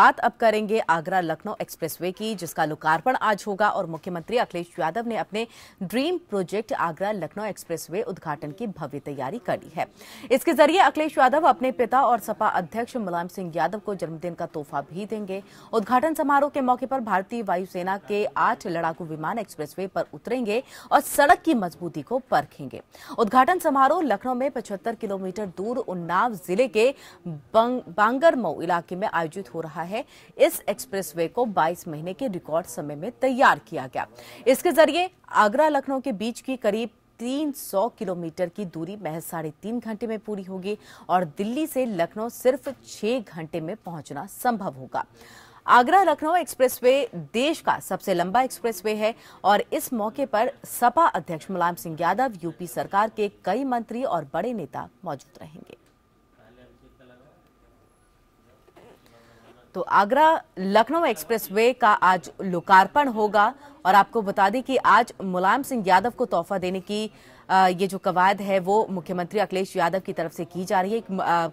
बात अब करेंगे आगरा लखनऊ एक्सप्रेसवे की जिसका लोकार्पण आज होगा और मुख्यमंत्री अखिलेश यादव ने अपने dream project Agra Lucknow expressway उद्घाटन की भव्य तैयारी कर ली है इसके जरिए अखिलेश यादव अपने पिता और सपा अध्यक्ष मुलायम सिंह यादव को जन्मदिन का तोहफा भी देंगे उद्घाटन समारोह के मौके पर भारतीय वायुसेना के आठ लड़ाकू विमान एक्सप्रेस पर उतरेंगे और सड़क की मजबूती को परखेंगे उद्घाटन समारोह लखनऊ में पचहत्तर किलोमीटर दूर उन्नाव जिले के बांगरमऊ इलाके में आयोजित हो रहा है है इस वे को 22 महीने के रिकॉर्ड समय में तैयार किया गया इसके जरिए आगरा लखनऊ के बीच की करीब 300 किलोमीटर की दूरी महज साढ़े तीन घंटे में पूरी होगी और दिल्ली से लखनऊ सिर्फ छह घंटे में पहुंचना संभव होगा आगरा लखनऊ एक्सप्रेसवे देश का सबसे लंबा एक्सप्रेसवे है और इस मौके पर सपा अध्यक्ष मुलायम सिंह यादव यूपी सरकार के कई मंत्री और बड़े नेता मौजूद रहेंगे तो आगरा लखनऊ एक्सप्रेसवे का आज लोकार्पण होगा और आपको बता दें कि आज मुलायम सिंह यादव को तोहफा देने की ये जो कवायद है वो मुख्यमंत्री अखिलेश यादव की तरफ से की जा रही है एक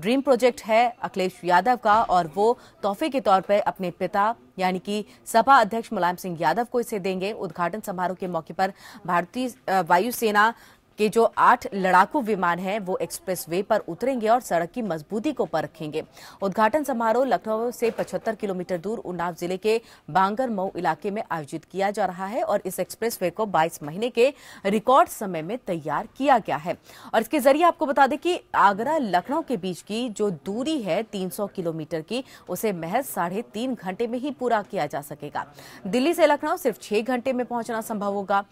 ड्रीम प्रोजेक्ट है अखिलेश यादव का और वो तोहफे के तौर पर अपने पिता यानी कि सपा अध्यक्ष मुलायम सिंह यादव को इसे देंगे उद्घाटन समारोह के मौके पर भारतीय वायुसेना कि जो आठ लड़ाकू विमान हैं वो एक्सप्रेसवे पर उतरेंगे और सड़क की मजबूती को परखेंगे उद्घाटन समारोह लखनऊ से 75 किलोमीटर दूर उन्नाव जिले के बांगर मऊ इलाके में आयोजित किया जा रहा है और इस एक्सप्रेसवे को 22 महीने के रिकॉर्ड समय में तैयार किया गया है और इसके जरिए आपको बता दें कि आगरा लखनऊ के बीच की जो दूरी है तीन किलोमीटर की उसे महज साढ़े तीन घंटे में ही पूरा किया जा सकेगा दिल्ली से लखनऊ सिर्फ छह घंटे में पहुंचना संभव होगा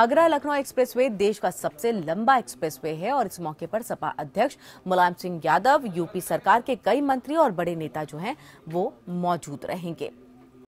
आगरा लखनऊ एक्सप्रेस देश का सबसे सबसे लंबा एक्सप्रेसवे है और इस मौके पर सपा अध्यक्ष मुलायम सिंह यादव यूपी सरकार के कई मंत्री और बड़े नेता जो हैं वो मौजूद रहेंगे